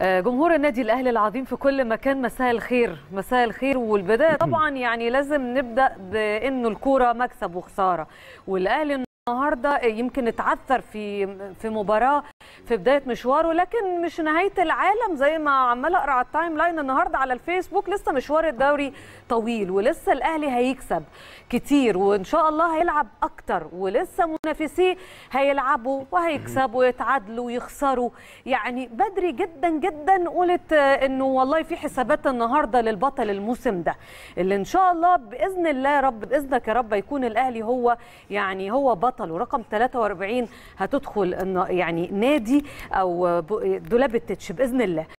آه، جمهور النادي الاهلي العظيم في كل مكان مساء الخير مساء الخير والبدايه طبعا يعني لازم نبدا بانه الكوره مكسب وخساره والاهلي النهارده يمكن اتعثر في في مباراه في بدايه مشواره لكن مش نهايه العالم زي ما عمال اقرا على التايم لاين النهارده على الفيسبوك لسه مشوار الدوري طويل ولسه الاهلي هيكسب كتير وان شاء الله هيلعب اكتر ولسه منافسيه هيلعبوا وهيكسبوا يتعادلوا ويخسروا يعني بدري جدا جدا قلت انه والله في حسابات النهارده للبطل الموسم ده اللي ان شاء الله باذن الله رب باذنك يا رب يكون الاهلي هو يعني هو بطل ورقم 43 هتدخل يعني نادي دي او دولاب التتش باذن الله